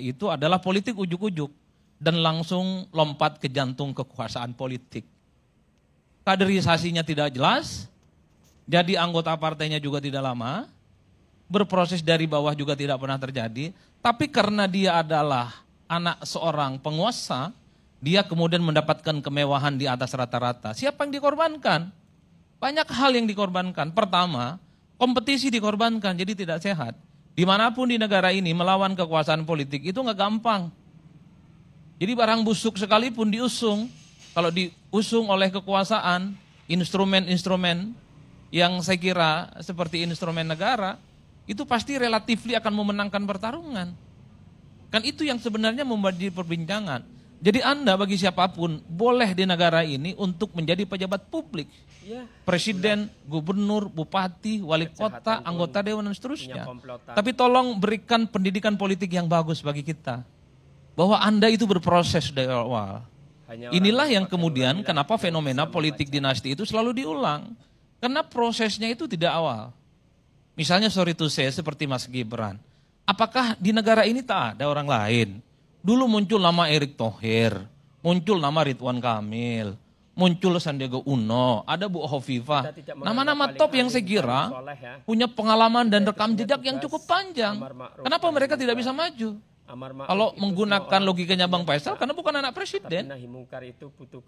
itu adalah politik ujuk-ujuk dan langsung lompat ke jantung kekuasaan politik. Kaderisasinya tidak jelas, jadi anggota partainya juga tidak lama, berproses dari bawah juga tidak pernah terjadi, tapi karena dia adalah anak seorang penguasa, dia kemudian mendapatkan kemewahan di atas rata-rata. Siapa yang dikorbankan? Banyak hal yang dikorbankan. Pertama, kompetisi dikorbankan, jadi tidak sehat dimanapun di negara ini melawan kekuasaan politik itu nggak gampang. Jadi barang busuk sekalipun diusung, kalau diusung oleh kekuasaan, instrumen-instrumen yang saya kira seperti instrumen negara, itu pasti relatif akan memenangkan pertarungan. Kan itu yang sebenarnya menjadi perbincangan. Jadi Anda bagi siapapun boleh di negara ini untuk menjadi pejabat publik. Ya. Presiden, gubernur, bupati, wali kota, anggota dewan dan seterusnya. Tapi tolong berikan pendidikan politik yang bagus bagi kita. Bahwa Anda itu berproses dari awal. Inilah yang kemudian kenapa fenomena politik dinasti itu selalu diulang. Karena prosesnya itu tidak awal. Misalnya sorry to say seperti Mas Gibran. Apakah di negara ini tak ada orang lain? Dulu muncul nama Erick Thohir, muncul nama Ridwan Kamil, muncul Sandiaga Uno, ada Bu Hovifa. Nama-nama top yang saya kira ya. punya pengalaman dan rekam jejak yang cukup panjang. Kenapa mereka tidak bisa maju? Kalau menggunakan logikanya Bang Faisal, karena bukan anak presiden.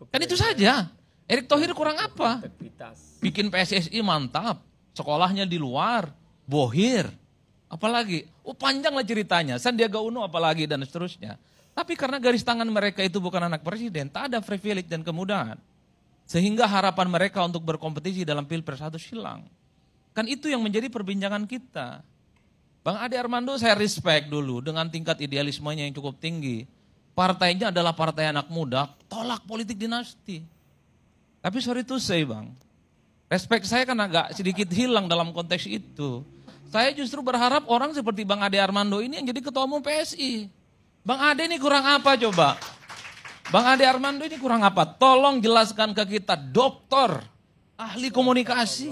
Kan itu saja. Erick Thohir kurang apa? Bikin PSSI mantap, sekolahnya di luar, bohir, apalagi. Oh panjang ceritanya, Sandiaga Uno apalagi dan seterusnya. Tapi karena garis tangan mereka itu bukan anak presiden, tak ada privilege dan kemudahan. Sehingga harapan mereka untuk berkompetisi dalam pilpres satu hilang. Kan itu yang menjadi perbincangan kita. Bang Ade Armando saya respect dulu dengan tingkat idealismenya yang cukup tinggi. Partainya adalah partai anak muda, tolak politik dinasti. Tapi sorry to say bang, respect saya kan agak sedikit hilang dalam konteks itu. Saya justru berharap orang seperti Bang Ade Armando ini yang jadi ketua umum PSI. Bang Ade ini kurang apa coba? Bang Ade Armando ini kurang apa? Tolong jelaskan ke kita, dokter, ahli komunikasi,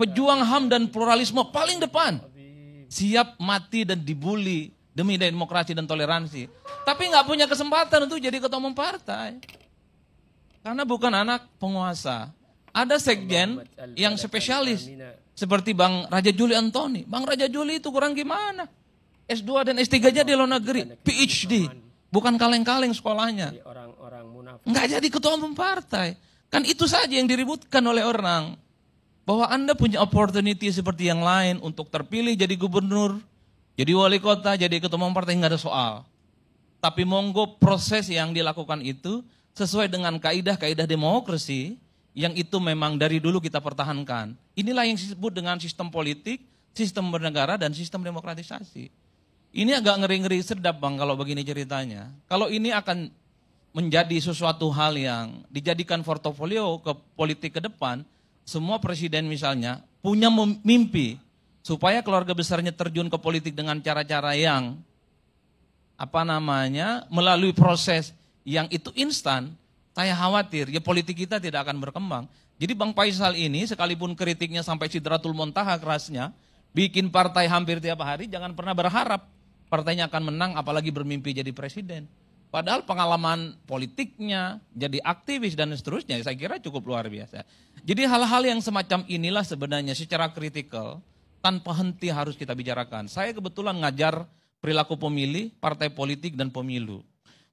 pejuang HAM dan pluralisme paling depan, siap mati dan dibully demi demokrasi dan toleransi. Tapi nggak punya kesempatan untuk jadi ketua umum partai. Karena bukan anak penguasa. Ada sekjen yang spesialis seperti Bang Raja Juli Antoni. Bang Raja Juli itu kurang gimana? S2 dan S3-nya di luar negeri, PhD Bukan kaleng-kaleng sekolahnya. Orang-orang Nggak jadi ketua umum partai. Kan itu saja yang diributkan oleh orang. Bahwa Anda punya opportunity seperti yang lain untuk terpilih jadi gubernur, jadi wali kota, jadi ketua umum partai, nggak ada soal. Tapi monggo proses yang dilakukan itu sesuai dengan kaidah-kaidah demokrasi yang itu memang dari dulu kita pertahankan. Inilah yang disebut dengan sistem politik, sistem bernegara, dan sistem demokratisasi. Ini agak ngeri-ngeri sedap bang kalau begini ceritanya. Kalau ini akan menjadi sesuatu hal yang dijadikan portofolio ke politik ke depan, semua presiden misalnya punya mimpi supaya keluarga besarnya terjun ke politik dengan cara-cara yang apa namanya melalui proses yang itu instan, saya khawatir ya politik kita tidak akan berkembang. Jadi Bang Paisal ini sekalipun kritiknya sampai sidratul montaha kerasnya, bikin partai hampir tiap hari, jangan pernah berharap partainya akan menang apalagi bermimpi jadi presiden. Padahal pengalaman politiknya, jadi aktivis dan seterusnya saya kira cukup luar biasa. Jadi hal-hal yang semacam inilah sebenarnya secara kritikal tanpa henti harus kita bicarakan. Saya kebetulan ngajar perilaku pemilih, partai politik dan pemilu.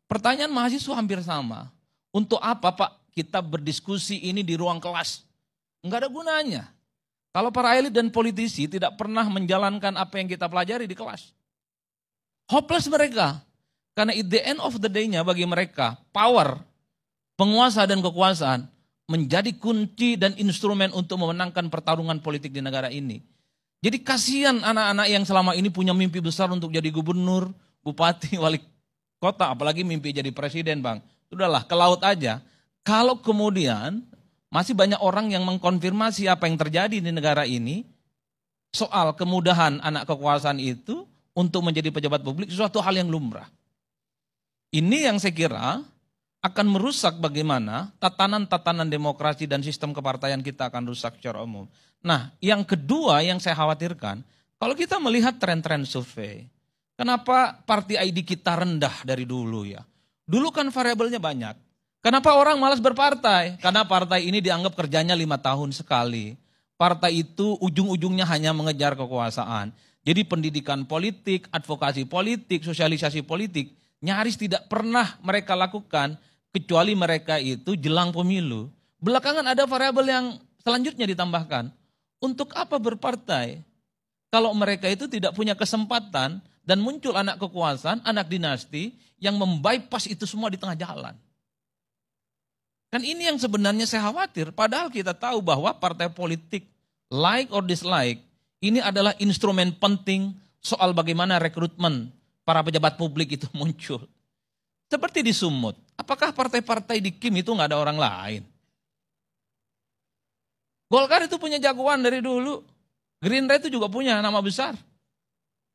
Pertanyaan mahasiswa hampir sama. Untuk apa Pak kita berdiskusi ini di ruang kelas? Enggak ada gunanya. Kalau para elit dan politisi tidak pernah menjalankan apa yang kita pelajari di kelas. Hopeless mereka. Karena at the end of the day-nya bagi mereka, power, penguasa dan kekuasaan menjadi kunci dan instrumen untuk memenangkan pertarungan politik di negara ini. Jadi kasihan anak-anak yang selama ini punya mimpi besar untuk jadi gubernur, bupati, wali kota, apalagi mimpi jadi presiden bang. Sudahlah, ke laut aja. Kalau kemudian masih banyak orang yang mengkonfirmasi apa yang terjadi di negara ini, soal kemudahan anak kekuasaan itu, untuk menjadi pejabat publik suatu hal yang lumrah. Ini yang saya kira akan merusak bagaimana tatanan-tatanan demokrasi dan sistem kepartaian kita akan rusak secara umum. Nah, yang kedua yang saya khawatirkan, kalau kita melihat tren-tren survei, kenapa parti ID kita rendah dari dulu ya? Dulu kan variabelnya banyak. Kenapa orang malas berpartai? Karena partai ini dianggap kerjanya lima tahun sekali. Partai itu ujung-ujungnya hanya mengejar kekuasaan. Jadi pendidikan politik, advokasi politik, sosialisasi politik nyaris tidak pernah mereka lakukan kecuali mereka itu jelang pemilu. Belakangan ada variabel yang selanjutnya ditambahkan. Untuk apa berpartai kalau mereka itu tidak punya kesempatan dan muncul anak kekuasaan, anak dinasti yang membypass itu semua di tengah jalan. Kan ini yang sebenarnya saya khawatir. Padahal kita tahu bahwa partai politik like or dislike ini adalah instrumen penting soal bagaimana rekrutmen para pejabat publik itu muncul. Seperti di Sumut, apakah partai-partai di Kim itu nggak ada orang lain? Golkar itu punya jagoan dari dulu. Gerindra itu juga punya nama besar.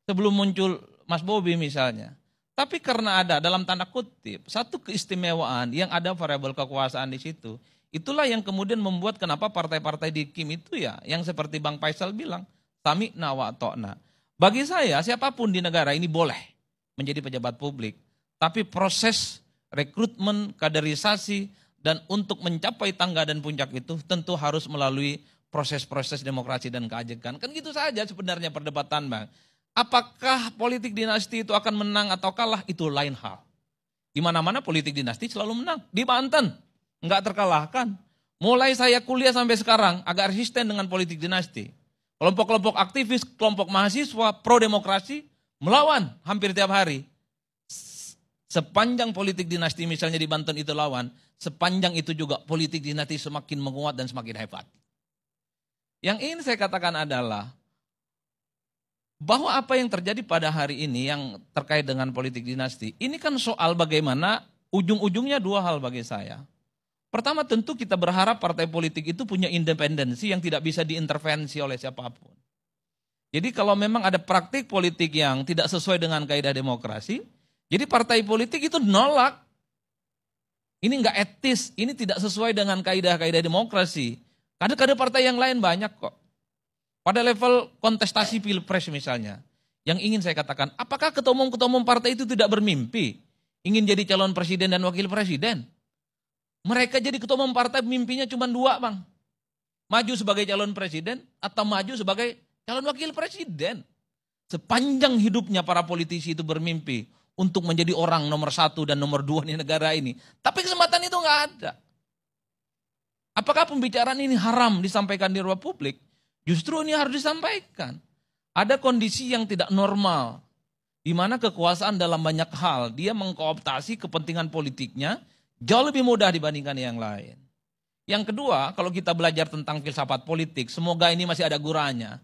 Sebelum muncul Mas Bobi misalnya. Tapi karena ada dalam tanda kutip satu keistimewaan yang ada variabel kekuasaan di situ, itulah yang kemudian membuat kenapa partai-partai di Kim itu ya, yang seperti Bang Faisal bilang, Sami'na wa to'na. Bagi saya siapapun di negara ini boleh menjadi pejabat publik. Tapi proses rekrutmen, kaderisasi, dan untuk mencapai tangga dan puncak itu tentu harus melalui proses-proses demokrasi dan keajekan. Kan gitu saja sebenarnya perdebatan bang. Apakah politik dinasti itu akan menang atau kalah itu lain hal. Di mana-mana politik dinasti selalu menang. Di Banten nggak terkalahkan. Mulai saya kuliah sampai sekarang agak resisten dengan politik dinasti. Kelompok-kelompok aktivis, kelompok mahasiswa, pro-demokrasi melawan hampir tiap hari. Sepanjang politik dinasti misalnya di Banten itu lawan, sepanjang itu juga politik dinasti semakin menguat dan semakin hebat. Yang ingin saya katakan adalah bahwa apa yang terjadi pada hari ini yang terkait dengan politik dinasti, ini kan soal bagaimana ujung-ujungnya dua hal bagi saya. Pertama tentu kita berharap partai politik itu punya independensi yang tidak bisa diintervensi oleh siapapun. Jadi kalau memang ada praktik politik yang tidak sesuai dengan kaidah demokrasi, jadi partai politik itu nolak. Ini nggak etis, ini tidak sesuai dengan kaidah-kaidah demokrasi. Kader-kader partai yang lain banyak kok. Pada level kontestasi pilpres misalnya, yang ingin saya katakan, apakah ketua umum-ketua umum partai itu tidak bermimpi ingin jadi calon presiden dan wakil presiden? Mereka jadi ketua umum partai mimpinya cuma dua bang. Maju sebagai calon presiden atau maju sebagai calon wakil presiden. Sepanjang hidupnya para politisi itu bermimpi untuk menjadi orang nomor satu dan nomor dua di negara ini. Tapi kesempatan itu nggak ada. Apakah pembicaraan ini haram disampaikan di ruang publik? Justru ini harus disampaikan. Ada kondisi yang tidak normal, di mana kekuasaan dalam banyak hal dia mengkooptasi kepentingan politiknya Jauh lebih mudah dibandingkan yang lain. Yang kedua, kalau kita belajar tentang filsafat politik, semoga ini masih ada guranya.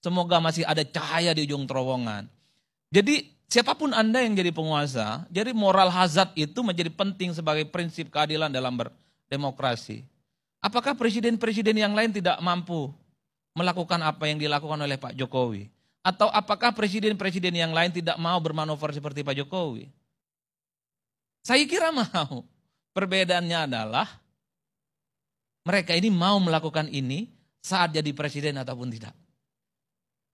Semoga masih ada cahaya di ujung terowongan. Jadi siapapun Anda yang jadi penguasa, jadi moral hazard itu menjadi penting sebagai prinsip keadilan dalam berdemokrasi. Apakah presiden-presiden yang lain tidak mampu melakukan apa yang dilakukan oleh Pak Jokowi? Atau apakah presiden-presiden yang lain tidak mau bermanuver seperti Pak Jokowi? Saya kira mau. Perbedaannya adalah mereka ini mau melakukan ini saat jadi presiden ataupun tidak.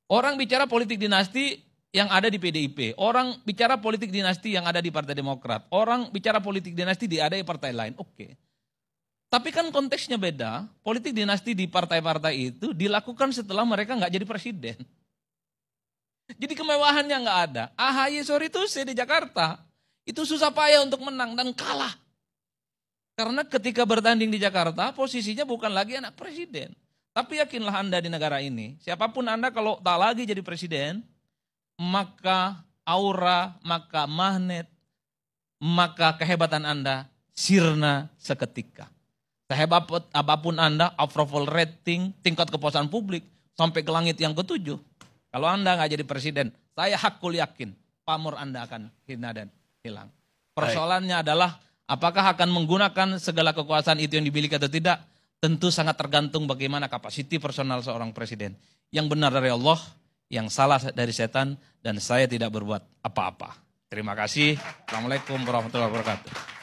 Orang bicara politik dinasti yang ada di PDIP, orang bicara politik dinasti yang ada di Partai Demokrat, orang bicara politik dinasti di ada di partai lain. Oke. Okay. Tapi kan konteksnya beda. Politik dinasti di partai-partai itu dilakukan setelah mereka nggak jadi presiden. Jadi kemewahannya nggak ada. Ahaye sorry tuh saya di Jakarta. Itu susah payah untuk menang dan kalah. Karena ketika bertanding di Jakarta, posisinya bukan lagi anak presiden. Tapi yakinlah Anda di negara ini, siapapun Anda kalau tak lagi jadi presiden, maka aura, maka magnet, maka kehebatan Anda sirna seketika. Sehebat apapun Anda, approval rating, tingkat kepuasan publik, sampai ke langit yang ketujuh. Kalau Anda nggak jadi presiden, saya hakul yakin pamor Anda akan hina dan hilang. Persoalannya adalah Apakah akan menggunakan segala kekuasaan itu yang dimiliki atau tidak? Tentu sangat tergantung bagaimana kapasiti personal seorang presiden. Yang benar dari Allah, yang salah dari setan, dan saya tidak berbuat apa-apa. Terima kasih. Assalamualaikum warahmatullahi wabarakatuh.